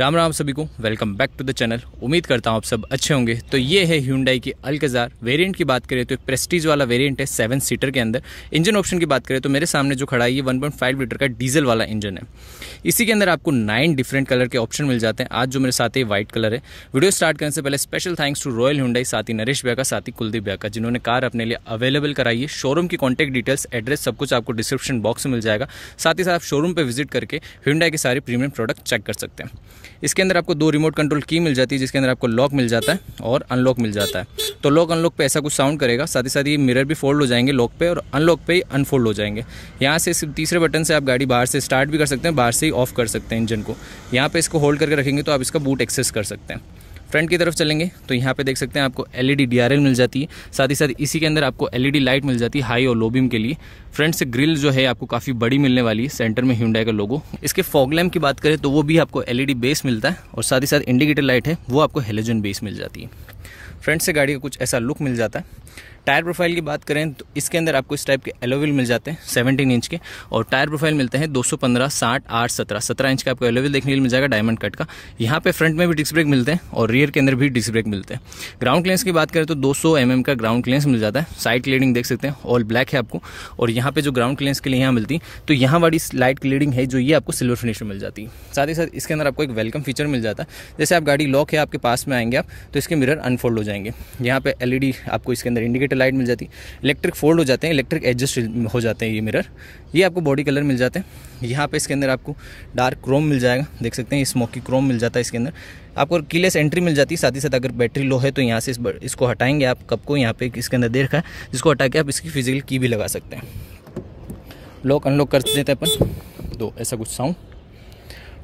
राम राम सभी को welcome back to the channel उम्मीद करता हूँ आप सब अच्छे होंगे तो ये है ह्यूंडाई की अलकजार वेरिएंट की बात करें तो एक प्रेस्टीज वाला वेरिएंट है सेवन सीटर के अंदर इंजन ऑप्शन की बात करें तो मेरे सामने जो खड़ा है ये फाइव लीटर का डीजल वाला इंजन है इसी के अंदर आपको नाइन डिफरेंट कलर के ऑप्शन मिल जाते हैं आज जो मेरे साथ ही व्हाइट कलर है वीडियो स्टार्ट करने से पहले special thanks to royal Hyundai साथ ही नरेश भैया का साथ ही कुलदीप भैया का जिन्होंने कार अपने लिए अवेलेबल कराई है शोरूम की कॉन्टैक्ट डिटेल्स एड्रेस सब कुछ आपको डिस्क्रिप्शन बॉक्स में मिल जाएगा साथ ही साथ आप शोरूम पर विजिट करके ह्यूंडाई के सारे प्रीमियम प्रोडक्ट चेक कर सकते हैं इसके अंदर आपको दो रिमोट कंट्रोल की मिल जाती है जिसके अंदर आपको लॉक मिल जाता है और अनलॉक मिल जाता है तो लॉक अनलॉक पे ऐसा कुछ साउंड करेगा साथ ही साथ ये मिरर भी फोल्ड हो जाएंगे लॉक पे और अनलॉक पे अनफोल्ड हो जाएंगे यहाँ से तीसरे बटन से आप गाड़ी बाहर से स्टार्ट भी कर सकते हैं बाहर से ही ऑफ कर सकते हैं इंजन को यहाँ पर इसको होल्ड करके रखेंगे तो आप इसका बूट एक्सेस कर सकते हैं फ्रंट की तरफ चलेंगे तो यहाँ पे देख सकते हैं आपको एल ई मिल जाती है साथ ही साथ इसी के अंदर आपको एल लाइट मिल जाती है हाई और लो बीम के लिए फ्रंट से ग्रिल जो है आपको काफ़ी बड़ी मिलने वाली है सेंटर में हिंडाई का लोगो इसके फॉगलैम की बात करें तो वो भी आपको एल बेस मिलता है और साथ ही साथ इंडिकेटर लाइट है वो आपको हेलोजन बेस मिल जाती है फ्रंट से गाड़ी का कुछ ऐसा लुक मिल जाता है टायर प्रोफाइल की बात करें तो इसके अंदर आपको इस टाइप के एलोविल मिल जाते हैं सेवनटीन इंच के और टायर प्रोफाइल मिलते हैं दो सौ पंद्रह साठ आठ सत्रह सत्रह इंच का आपको एलोविल देखने के लिए मिल जाएगा डायमंड कट का यहाँ पे फ्रंट में भी डिस्क ब्रेक मिलते हैं और रियर के अंदर भी डिस्क ब्रेक मिलते हैं ग्राउंड क्लेंस की बात करें तो दो सौ का ग्राउंड क्लेंस मिल जाता है साइड क्लीडिंग देख सकते हैं ऑल ब्लैक है आपको और यहाँ पे जो ग्राउंड क्लेंस के लिए यहाँ मिलती तो यहाँ वाली लाइट क्लीडिंग है जो ये आपको सिल्वर फिनिश में मिल जाती है साथ ही साथ इसके अंदर आपको एक वेलकम फीचर मिल जाता है जैसे आप गाड़ी लॉक है आपके पास में आएंगे आप तो इसके मिरर अनफोल्ड हो जाएंगे यहाँ पे एलईडी आपको इसके अंदर इंडिकेट लाइट लाइट मिल जाती है इलेक्ट्रिक फोल्ड हो जाते हैं इलेक्ट्रिक एडजस्ट हो जाते हैं ये मिरर ये आपको बॉडी कलर मिल जाते हैं यहाँ पे इसके अंदर आपको डार्क क्रोम मिल जाएगा देख सकते हैं स्मोकी क्रोम मिल जाता है इसके अंदर आपको कीलेस एंट्री मिल जाती है साथ ही साथ अगर बैटरी लो है तो यहाँ से इस इसको हटाएंगे आप कब को यहाँ पे इसके अंदर देखा है जिसको हटा के आप इसकी फिजिकल की भी लगा सकते हैं लॉक अनलॉक कर देते हैं अपन दो ऐसा कुछ साउंड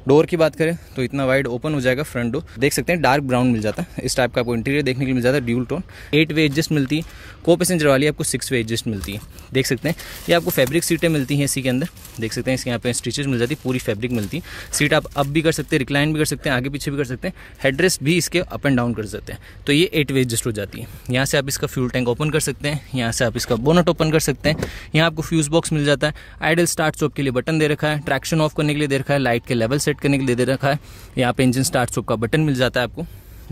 डोर की बात करें तो इतना वाइड ओपन हो जाएगा फ्रंट डोर देख सकते हैं डार्क ब्राउन मिल जाता है इस टाइप का आपको इंटीरियर देखने के लिए मिल जाता है dual tone eight way adjust मिलती है को पैसेंजर वाली आपको सिक्स वे एडजस्ट मिलती है देख सकते हैं ये आपको फैब्रिक सीटें मिलती हैं इसी के अंदर देख सकते हैं इसके यहाँ पे स्टिचेज मिल जाती है पूरी फैब्रिक मिलती है सीट आप अप भी कर सकते हैं रिक्लाइन भी कर सकते हैं आगे पीछे भी कर सकते हैं हेडरेस्ट भी इसके अप एंड डाउन कर सकते हैं तो ये एट वे एडजस्ट हो जाती है यहाँ से आप इसका फ्यूल टैंक ओपन कर सकते हैं यहाँ से आप इसका बोनट ओपन कर सकते हैं यहाँ आपको फ्यूज बॉक्स मिल जाता है आइडल स्टार्ट स्टॉप के लिए बटन दे रखा है ट्रैक्शन ऑफ करने के लिए दे रखा है लाइट के लेवल सेट सेट करने के लिए दे रखा है यहाँ पे इंजन स्टार्ट सुप का बटन मिल जाता है आपको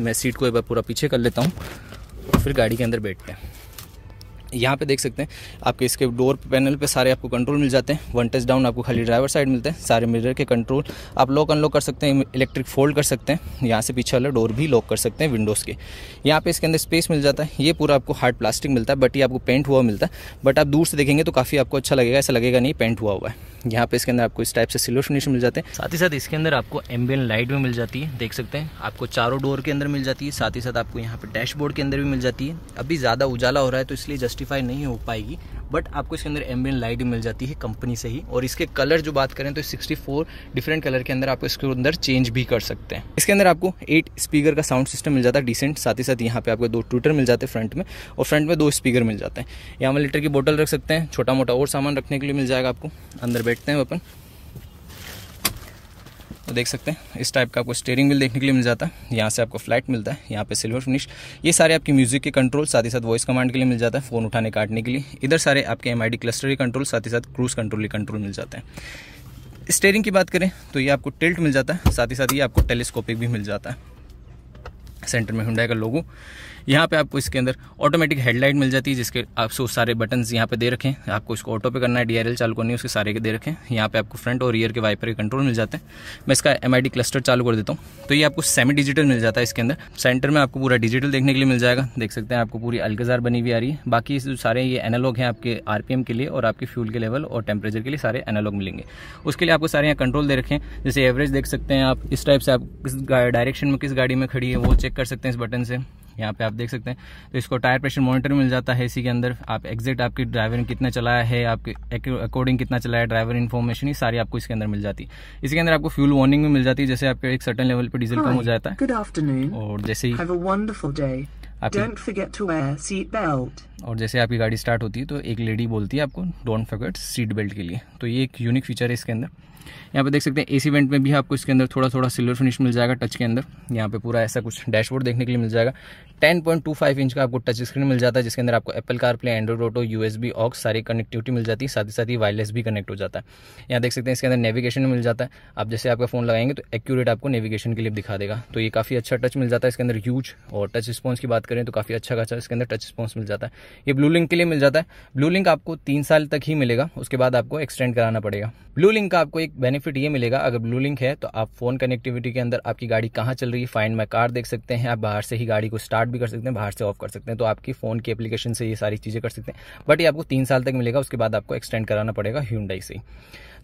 मैं सीट को एक बार पूरा पीछे कर लेता हूँ फिर गाड़ी के अंदर बैठते हैं यहाँ पे देख सकते हैं आपके इसके डोर पैनल पे सारे आपको कंट्रोल मिल जाते हैं वन टच डाउन आपको खाली ड्राइवर साइड मिलते हैं सारे मिरर के कंट्रोल आप लॉक अनलॉक कर सकते हैं इलेक्ट्रिक फोल्ड कर सकते हैं यहाँ से पीछे वाला डोर भी लॉक कर सकते हैं विंडोज़ के यहाँ पे इसके अंदर स्पेस मिल जाता है ये पूरा आपको हार्ड प्लास्टिक मिलता है बट ये आपको पेंट हुआ मिलता है बट आप दूर से देखेंगे तो काफ़ी आपको अच्छा लगेगा ऐसा लगेगा नहीं पेंट हुआ हुआ है यहाँ पे इसके अंदर आपको इस टाइप से सिल्वर फिनिश मिल जाते हैं साथ ही साथ इसके अंदर आपको एम्बियन लाइट भी मिल जाती है देख सकते हैं आपको चारों डोर के अंदर मिल जाती है साथ ही साथ आपको यहाँ पे डैशबोर्ड के अंदर भी मिल जाती है अभी ज़्यादा उजाला हो रहा है तो इसलिए जस्ट जस्टिफाई नहीं हो पाएगी बट आपको इसके अंदर एम्बियन लाइट मिल जाती है कंपनी से ही और इसके कलर जो बात करें तो 64 डिफरेंट कलर के अंदर आपको इसके अंदर चेंज भी कर सकते हैं इसके अंदर आपको एट स्पीकर का साउंड सिस्टम मिल जाता है डिसेंट साथ ही साथ यहाँ पे आपको दो ट्विटर मिल जाते हैं फ्रंट में और फ्रंट में दो स्पीकर मिल जाते हैं यहाँ में लीटर की बोटल रख सकते हैं छोटा मोटा और सामान रखने के लिए मिल जाएगा आपको अंदर बैठते हैं अपन तो देख सकते हैं इस टाइप का आपको स्टेयरिंग व्हील देखने के लिए मिल जाता है यहाँ से आपको फ्लैट मिलता है यहाँ पे सिल्वर फिनिश ये सारे आपकी म्यूजिक के कंट्रोल साथ ही साथ वॉइस कमांड के लिए मिल जाता है फोन उठाने काटने के लिए इधर सारे आपके एम क्लस्टर के कंट्रोल साथ ही साथ क्रूज कंट्रोल के कंट्रोल मिल जाते हैं स्टेयरिंग की बात करें तो ये आपको टिल्ट मिल जाता है साथ ही साथ ये आपको टेलीस्कोपिक भी मिल जाता है सेंटर में हुडाई का लोगो यहाँ पे आपको इसके अंदर ऑटोमेटिक हेडलाइट मिल जाती है जिसके आप सो सारे बटन्स यहाँ पे दे रखें आपको इसको ऑटो पे करना है डीआरएल चालू करनी है उसके सारे के दे रखें यहाँ पे आपको फ्रंट और रियर के वाइपर के कंट्रोल मिल जाते हैं मैं इसका एम क्लस्टर चालू कर देता हूँ तो ये आपको सेमी डिजिटल मिल जाता है इसके अंदर सेंटर में आपको पूरा डिजिटल देखने के लिए मिल जाएगा देख सकते हैं आपको पूरी अलगजार बनी हुई आ रही है बाकी सारे ये एनालॉग हैं आपके आर के लिए और आपके फ्यूल के लेवल और टेम्परेचर के लिए सारे एनालॉग मिलेंगे उसके लिए आपको सारे यहाँ कंट्रोल दे रखें जैसे एवरेज देख सकते हैं आप इस टाइप से आप किस डायरेक्शन में किस गाड़ी में खड़ी है वो चेक कर सकते हैं इस बटन से यहाँ पे आप देख सकते हैं तो इसको टायर प्रेशर मॉनिटर मिल जाता है इसी के अंदर आप एग्जैक्ट आपकी ड्राइवर ने कितना चलाया है आपके अकॉर्डिंग कितना चलाया ड्राइवर इन्फॉर्मेशन ये सारी आपको इसके अंदर मिल जाती है इसी के अंदर आपको फ्यूल वार्निंग भी मिल जाती है जैसे आपके एक सर्टन लेवल पर डीजल कम हो जाता है गुड आफ्टरनून और जैसे ही Don't forget to wear seat belt. और जैसे आपकी गाड़ी स्टार्ट होती है तो एक लेडी बोलती है आपको डोंट फॉरगेट सीट बेल्ट के लिए तो ये एक यूनिक फीचर है इसके अंदर यहाँ पे देख सकते हैं एसी इवेंट में भी आपको इसके अंदर थोड़ा थोड़ा सिल्वर फिनिश मिल जाएगा टच के अंदर यहाँ पे पूरा ऐसा कुछ डैशबोर्ड देखने के लिए मिल जाएगा 10.25 इंच का आपको टच स्क्रीन मिल जाता है जिसके अंदर आपको Apple car play Android auto USB aux सारी कनेक्टिविटी मिल जाती है साथ ही साथ ही वायरलेस भी कनेक्ट हो जाता है यहाँ देख सकते हैं इसके अंदर नेविगेशन मिल जाता है आप जैसे आपका फोन लगाएंगे तो एक्यूरेट आपको नेविगेशन के लिए दिखा देगा तो ये काफ़ी अच्छा टच मिल जाता है इसके अंदर यूज और टच रिस्पॉन्स की बात करें तो काफ़ी अच्छा खासा इसके अंदर टच रिस्पॉन्स मिल जाता है ये ब्लू लिंक के लिए मिल जाता है ब्लू लिंक आपको तीन साल तक ही मिलेगा उसके बाद आपको एक्सटेंड कराना पड़ेगा ब्लू लिंक का आपको एक बेनिफिट ये मिलेगा अगर ब्लू लिंक है तो आप फ़ोन कनेक्टिविटी के अंदर आपकी गाड़ी कहाँ चल रही है फाइंड माई कार देख सकते हैं आप बाहर से ही गाड़ी को स्टार्ट भी कर सकते हैं बाहर से ऑफ कर सकते हैं तो आपकी फ़ोन की एप्लीकेशन से ये सारी चीज़ें कर सकते हैं बट ये आपको तीन साल तक मिलेगा उसके बाद आपको एक्सटेंड कराना पड़ेगा ह्यूंडाई से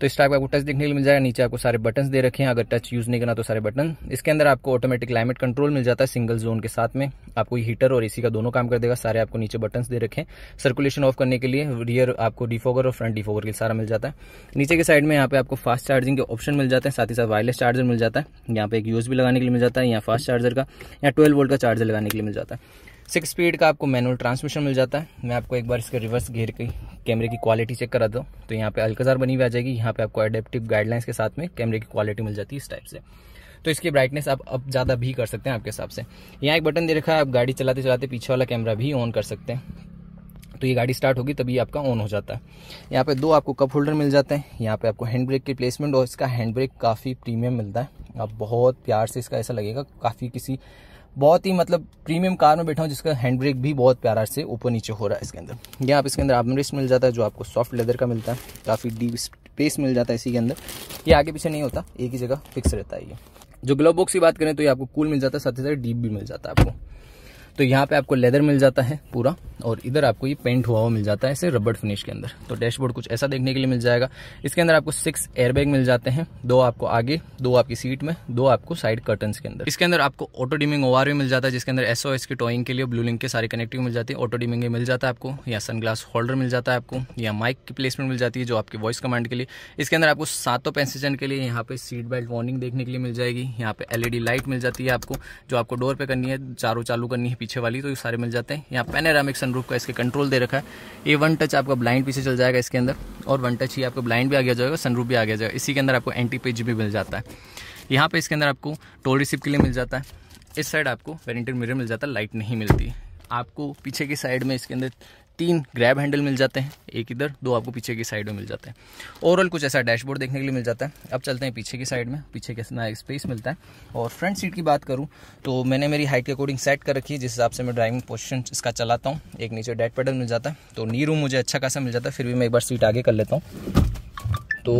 तो इस टाइप आपको टच देखने के लिए मिल जाएगा नीचे आपको सारे बटन दे रखे हैं अगर टच यूज़ नहीं करना तो सारे बटन इसके अंदर आपको ऑटोमेटिक क्लाइमेट कंट्रोल मिल जाता है सिंगल जोन के साथ में आपको हीटर और एसी का दोनों काम कर देगा सारे आपको नीचे बटन दे रखे हैं सर्कुलेशन ऑफ करने के लिए रियर आपको डिफोगर और फ्रंट डिफोगर के सारा मिल जाता है नीचे के साइड में यहाँ पे आपको फास्ट फास्ट चार्जिंग के ऑप्शन मिल जाते हैं साथ ही साथ वायरलेस चार्जर मिल जाता है यहाँ पे एक यूज भी लगाने के लिए मिल जाता है या फास्ट चार्जर का या ट्वेल्व वोल्ट का चार्जर लगाने के लिए मिल जाता है सिक्स स्पीड का आपको मैनुअल ट्रांसमिशन मिल जाता है मैं आपको एक बार इसके रिवर्स घेर की कैमरे की क्वालिटी चेक करा दूँ तो यहाँ पे अलकजार बनी हुई आ जाएगी यहाँ पे आपको एडेप्टिव गाइडलाइंस के साथ में कैमरे की क्वालिटी मिल जाती है इस टाइप से तो इसकी ब्राइटनेस आप अब ज़्यादा भी कर सकते हैं आपके हिसाब से यहाँ एक बटन दे रखा है आप गाड़ी चलाते चलाते पीछे वाला कैमरा भी ऑन कर सकते हैं तो ये गाड़ी स्टार्ट होगी तभी आपका ऑन हो जाता है यहाँ पे दो आपको कप होल्डर मिल जाते हैं यहाँ पे आपको हैंड ब्रेक की प्लेसमेंट और इसका हैंड ब्रेक काफ़ी प्रीमियम मिलता है आप बहुत प्यार से इसका ऐसा लगेगा काफ़ी किसी बहुत ही मतलब प्रीमियम कार में बैठा हूँ जिसका हैंड ब्रेक भी बहुत प्यारा से ऊपर नीचे हो रहा है इसके अंदर यहाँ आप इसके अंदर आर्मरेस्ट मिल जाता है जो आपको सॉफ्ट लेदर का मिलता है काफ़ी डीप स्पेस मिल जाता है इसी के अंदर ये आगे पीछे नहीं होता एक ही जगह फिक्स रहता है ये जो ग्लव बॉक्स की बात करें तो ये आपको कूल मिल जाता है साथ ही साथ डीप भी मिल जाता है आपको तो यहाँ पे आपको लेदर मिल जाता है पूरा और इधर आपको ये पेंट हुआ हुआ मिल जाता है ऐसे रबड़ फिनिश के अंदर तो डैशबोर्ड कुछ ऐसा देखने के लिए मिल जाएगा इसके अंदर आपको सिक्स एयरबैग मिल जाते हैं दो आपको आगे दो आपकी सीट में दो आपको साइड कर्टन के अंदर इसके अंदर आपको ऑटो डिमिंग ओवर भी मिल जाता है जिसके अंदर एस की टॉइंग के लिए ब्लू लिंक के सारे कनेक्टिव मिल जाती है ऑटो डिमिंग मिल जाता है आपको या सनग्लास होल्डर मिल जाता है आपको या माइक की प्लेसमेंट मिल जाती है जो आपकी वॉइस कमांड के लिए इसके अंदर आपको सातों पैसेंजर के लिए यहाँ पे सीट बेल्ट वार्निंग देखने के लिए मिल जाएगी यहाँ पे एलईडी लाइट मिल जाती है आपको जो आपको डोर पे करनी है चारों चालू करनी है पीछे पीछे वाली तो ये सारे मिल जाते हैं यहाँ पेनेरामिक सनरूफ का इसके कंट्रोल दे रखा है ये वन टच आपका ब्लाइंड पीछे चल जाएगा इसके अंदर और वन टच ही आपका ब्लाइंड भी आ गया जाएगा सनरूफ भी आ गया जाएगा इसी के अंदर आपको एंटी पेज भी मिल जाता है यहाँ पर इसके अंदर आपको टोल रिसिप के लिए मिल जाता है इस साइड आपको वेरेंटेड मिररर मिल जाता है लाइट नहीं मिलती आपको पीछे की साइड में इसके अंदर तीन ग्रैब हैंडल मिल जाते हैं एक इधर दो आपको पीछे की साइड में मिल जाते हैं ओवरऑल कुछ ऐसा डैशबोर्ड देखने के लिए मिल जाता है अब चलते हैं पीछे की साइड में पीछे कैसा स्पेस मिलता है और फ्रंट सीट की बात करूँ तो मैंने मेरी हाइट के अकॉर्डिंग सेट कर रखी है जिस हिसाब से मैं ड्राइविंग पोजिशन इसका चलाता हूँ एक नीचे डेड पेडल मिल जाता है तो नी रूम मुझे अच्छा खासा मिल जाता है फिर भी मैं एक बार सीट आगे कर लेता हूँ तो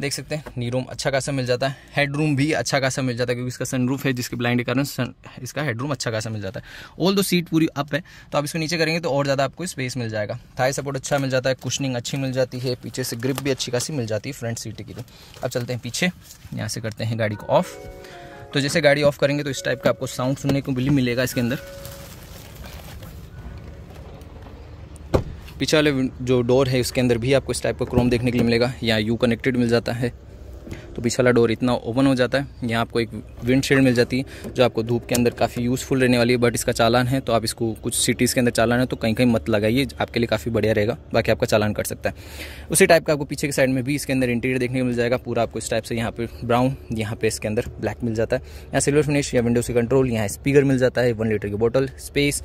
देख सकते हैं नीरोम अच्छा खासा मिल जाता है हेडरूम भी अच्छा खासा मिल जाता है क्योंकि इसका सनरूफ है जिसके ब्लाइंड के कारण सन, इसका हेडरूम अच्छा खासा मिल जाता है ऑल दो सीट पूरी अप है तो आप इसको नीचे करेंगे तो और ज़्यादा आपको स्पेस मिल जाएगा थाई सपोर्ट अच्छा मिल जाता है कुशनिंग अच्छी मिल जाती है पीछे से ग्रिप भी अच्छी खासी मिल जाती है फ्रंट सीट की तो अब चलते हैं पीछे यहाँ से करते हैं गाड़ी को ऑफ तो जैसे गाड़ी ऑफ करेंगे तो इस टाइप का आपको साउंड सुनने को भी मिलेगा इसके अंदर पीछे वाले जो डोर है उसके अंदर भी आपको इस टाइप का क्रोम देखने के लिए मिलेगा यहाँ यू कनेक्टेड मिल जाता है तो पीछे वाला डोर इतना ओपन हो जाता है यहाँ आपको एक विंडशील्ड मिल जाती है जो आपको धूप के अंदर काफ़ी यूज़फुल रहने वाली है बट इसका चालान है तो आप इसको कुछ सिटीज़ के अंदर चालान है तो कहीं कहीं मत लगाइए आपके लिए काफ़ी बढ़िया रहेगा बाकी आपका चालान कट सकता है उसी टाइप का आपको पीछे के साइड में भी इसके अंदर इंटीरियर देखने को मिल जाएगा पूरा आपको इस टाइप से यहाँ पर ब्राउन यहाँ पर इसके अंदर ब्लैक मिल जाता है यहाँ सिल्वर फिनिश या विंडो से कंट्रोल यहाँ स्पीकर मिल जाता है वन लीटर की बोटल स्पेस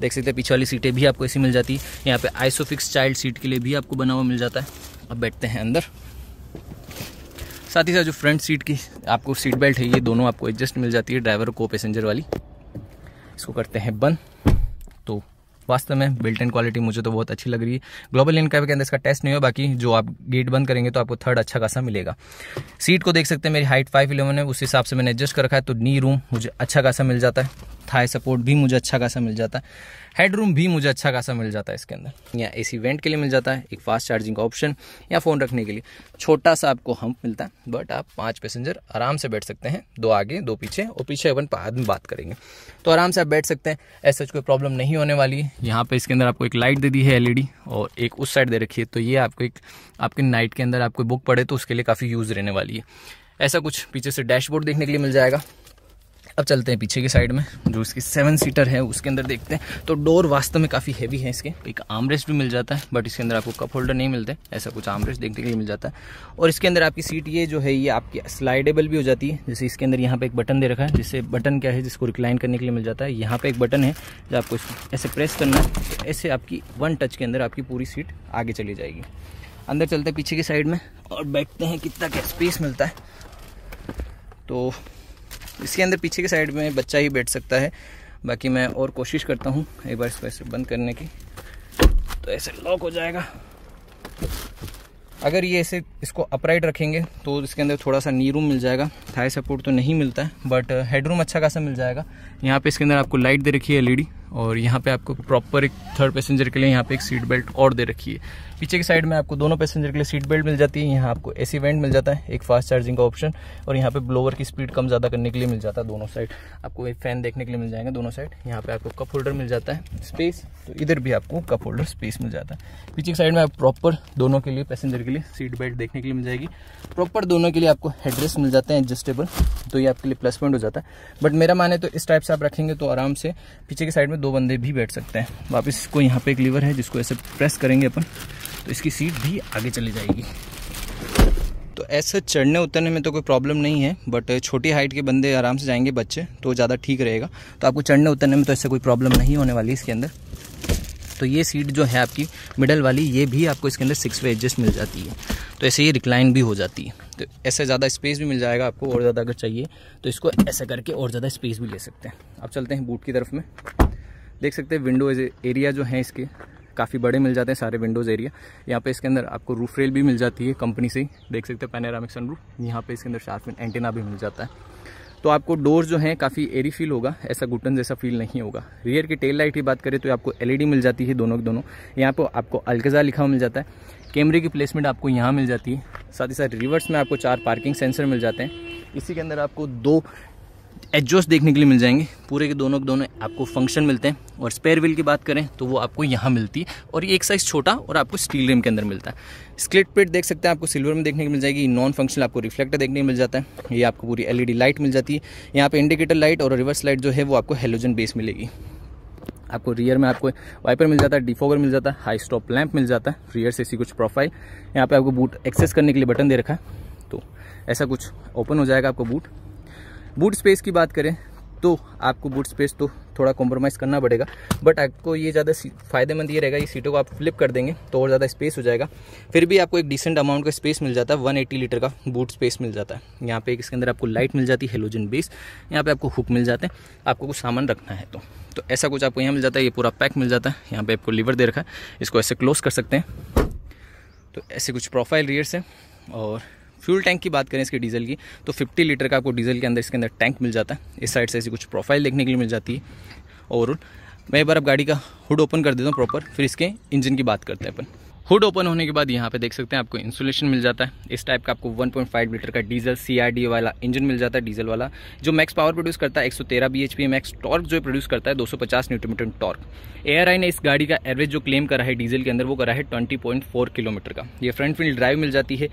देख सकते हैं पीछे वाली सीटें भी आपको ऐसी मिल जाती है यहाँ पे आइसोफिक्स चाइल्ड सीट के लिए भी आपको बना हुआ मिल जाता है अब बैठते हैं अंदर साथ ही साथ जो फ्रंट सीट की आपको सीट बेल्ट है ये दोनों आपको एडजस्ट मिल जाती है ड्राइवर को पैसेंजर वाली इसको करते हैं बंद तो वास्तव में बिल्ट इन क्वालिटी मुझे तो बहुत अच्छी लग रही है ग्लोबल इन कैब के अंदर इसका टेस्ट नहीं हो बाकी जो आप गेट बंद करेंगे तो आपको थर्ड अच्छा खासा मिलेगा सीट को देख सकते हैं मेरी हाइट फाइव इलेवन है उस हिसाब से मैंने एडजस्ट कर रखा है तो नी रूम मुझे अच्छा खासा मिल जाता है थाई सपोर्ट भी मुझे अच्छा खासा मिल जाता है हेडरूम भी मुझे अच्छा खासा मिल जाता है इसके अंदर या ए सी वेंट के लिए मिल जाता है एक फास्ट चार्जिंग का ऑप्शन या फ़ोन रखने के लिए छोटा सा आपको हम्प मिलता है बट आप पाँच पैसेंजर आराम से बैठ सकते हैं दो आगे दो पीछे और पीछे अपन बाद में बात करेंगे तो आराम से आप बैठ सकते हैं ऐसा कोई प्रॉब्लम नहीं होने वाली है यहाँ पर इसके अंदर आपको एक लाइट दे दी है एल और एक उस साइड दे रखी है तो ये आपको एक आपके नाइट के अंदर आपको बुक पड़े तो उसके लिए काफ़ी यूज़ रहने वाली है ऐसा कुछ पीछे से डैशबोर्ड देखने के लिए मिल जाएगा अब चलते हैं पीछे की साइड में जो इसकी सेवन सीटर है उसके अंदर देखते हैं तो डोर वास्तव में काफ़ी हैवी है इसके एक आमरेस्ट भी मिल जाता है बट इसके अंदर आपको कप होल्डर नहीं मिलते ऐसा कुछ आमरेस्ट देखने के लिए मिल जाता है और इसके अंदर आपकी सीट ये जो है ये आपकी स्लाइडेबल भी हो जाती है जैसे इसके अंदर यहाँ पर एक बटन दे रखा है जिससे बटन क्या है जिसको रिक्लाइन करने के लिए मिल जाता है यहाँ पर एक बटन है जो आपको ऐसे प्रेस करना है तो ऐसे आपकी वन टच के अंदर आपकी पूरी सीट आगे चली जाएगी अंदर चलते हैं पीछे की साइड में और बैठते हैं कितना क्या स्पेस मिलता है तो इसके अंदर पीछे के साइड में बच्चा ही बैठ सकता है बाकी मैं और कोशिश करता हूँ एक बार इसको ऐसे बंद करने की तो ऐसे लॉक हो जाएगा अगर ये ऐसे इसको अपराइट रखेंगे तो इसके अंदर थोड़ा सा नी रूम मिल जाएगा थाई सपोर्ट तो नहीं मिलता है बट हेडरूम अच्छा खासा मिल जाएगा यहाँ पे इसके अंदर आपको लाइट दे रखी है एलईडी और यहाँ पे आपको प्रॉपर एक थर्ड पैसेंजर के लिए यहाँ पे एक सीट बेल्ट और दे रखी है पीछे की साइड में आपको दोनों पैसेंजर के लिए सीट बेल्ट मिल जाती है यहाँ आपको एसी वेंट मिल जाता है एक फास्ट चार्जिंग का ऑप्शन और यहाँ पे ब्लोवर की स्पीड कम ज़्यादा करने के लिए मिल जाता है दोनों साइड आपको एक फैन देखने के लिए मिल जाएंगे दोनों साइड यहाँ पे आपको कप होल्डर मिल जाता है स्पेस तो इधर भी आपको कप होल्डर स्पेस मिल जाता है पीछे की साइड में आप प्रॉपर दोनों के लिए पैसेंजर के लिए सीट बेल्ट देखने के लिए मिल जाएगी प्रॉपर दोनों के लिए आपको हेड्रेस मिल जाते हैं एडजस्टेबल तो ये आपके लिए प्लस पॉइंट हो जाता है बट मेरा माने तो इस टाइप से आप रखेंगे तो आराम से पीछे की साइड में दो बंदे भी बैठ सकते हैं वापस को यहाँ पे एक लीवर है जिसको ऐसे प्रेस करेंगे अपन तो इसकी सीट भी आगे चली जाएगी तो ऐसे चढ़ने उतरने में तो कोई प्रॉब्लम नहीं है बट छोटी हाइट के बंदे आराम से जाएंगे बच्चे तो ज़्यादा ठीक रहेगा तो आपको चढ़ने उतरने में तो ऐसे कोई प्रॉब्लम नहीं होने वाली इसके अंदर तो ये सीट जो है आपकी मिडल वाली ये भी आपको इसके अंदर सिक्स वे एडजस्ट मिल जाती है तो ऐसे ये रिक्लाइन भी हो जाती है तो ऐसे ज़्यादा स्पेस भी मिल जाएगा आपको और ज़्यादा अगर चाहिए तो इसको ऐसा करके और ज़्यादा स्पेस भी ले सकते हैं आप चलते हैं बूट की तरफ में देख सकते हैं विंडो एरिया जो है इसके काफ़ी बड़े मिल जाते हैं सारे विंडोज़ एरिया यहाँ पे इसके अंदर आपको रूफ रेल भी मिल जाती है कंपनी से ही देख सकते हैं पैनारामिक सनरूफ यहाँ पे इसके अंदर शार्पिन एंटीना भी मिल जाता है तो आपको डोर जो है काफ़ी एरी फील होगा ऐसा घुटन जैसा फील नहीं होगा रियर की टेल लाइट की बात करें तो आपको एलईडी मिल जाती है दोनों के दोनों यहाँ पर आपको अलकजा लिखा मिल जाता है कैमरे की प्लेसमेंट आपको यहाँ मिल जाती है साथ ही साथ रिवर्स में आपको चार पार्किंग सेंसर मिल जाते हैं इसी के अंदर आपको दो एडजोस देखने के लिए मिल जाएंगे पूरे के दोनों के दोनों आपको फंक्शन मिलते हैं और स्पेयर व्हील की बात करें तो वो आपको यहाँ मिलती है और ये एक साइज़ छोटा और आपको स्टील रिम के अंदर मिलता है स्क्लिट प्लेट देख सकते हैं आपको सिल्वर में देखने को मिल जाएगी नॉन फंक्शनल आपको रिफ्लेक्टर देखने को मिल जाता है ये आपको पूरी एल लाइट मिल जाती है यहाँ पर इंडिकेटर लाइट और रिवर्स लाइट जो है वो आपको हेलोजन बेस मिलेगी आपको रियर में आपको वाइपर मिल जाता है डिफोगर मिल जाता है हाई स्टॉप लैंप मिल जाता है रियर से ऐसी कुछ प्रोफाइल यहाँ पे आपको बूट एक्सेस करने के लिए बटन दे रखा है तो ऐसा कुछ ओपन हो जाएगा आपको बूट बूट स्पेस की बात करें तो आपको बूट स्पेस तो थोड़ा कॉम्प्रोमाइज़ करना पड़ेगा बट आपको ये ज़्यादा फायदेमंद ये रहेगा ये सीटों को आप फ्लिप कर देंगे तो और ज़्यादा स्पेस हो जाएगा फिर भी आपको एक डिसेंट अमाउंट का स्पेस मिल जाता है 180 लीटर का बूट स्पेस मिल जाता है यहाँ पे इसके अंदर आपको लाइट मिल जाती है हेलोजन बेस यहाँ पर आपको हुक मिल जाते हैं आपको कुछ सामान रखना है तो तो ऐसा कुछ आपको यहाँ मिल जाता है ये पूरा पैक मिल जाता है यहाँ पर आपको लीवर दे रखा है इसको ऐसे क्लोज कर सकते हैं तो ऐसे कुछ प्रोफाइल रियर्स हैं और फ्यूल टैंक की बात करें इसके डीजल की तो 50 लीटर का आपको डीजल के अंदर इसके अंदर टैंक मिल जाता है इस साइड से ऐसी कुछ प्रोफाइल देखने के लिए मिल जाती है ओवरऑल मैं एक बार अब गाड़ी का हुड ओपन कर देता हूँ प्रॉपर फिर इसके इंजन की बात करते हैं अपन हुड ओपन होने के बाद यहाँ पे देख सकते हैं आपको इंसुलेशन मिल जाता है इस टाइप का आपको 1.5 लीटर का डीजल सी वाला इंजन मिल जाता है डीजल वाला जो मैक्स पावर प्रोड्यूस करता है 113 सौ तेरह B H P max torque जो प्रोड्यूस करता है 250 पचास मीटर टॉर्क एयर ने इस गाड़ी का एवरेज जो क्लेम करा है डीजल के अंदर वो करा है ट्वेंटी किलोमीटर का ये फ्रंट फील्ड ड्राइव मिल जाती है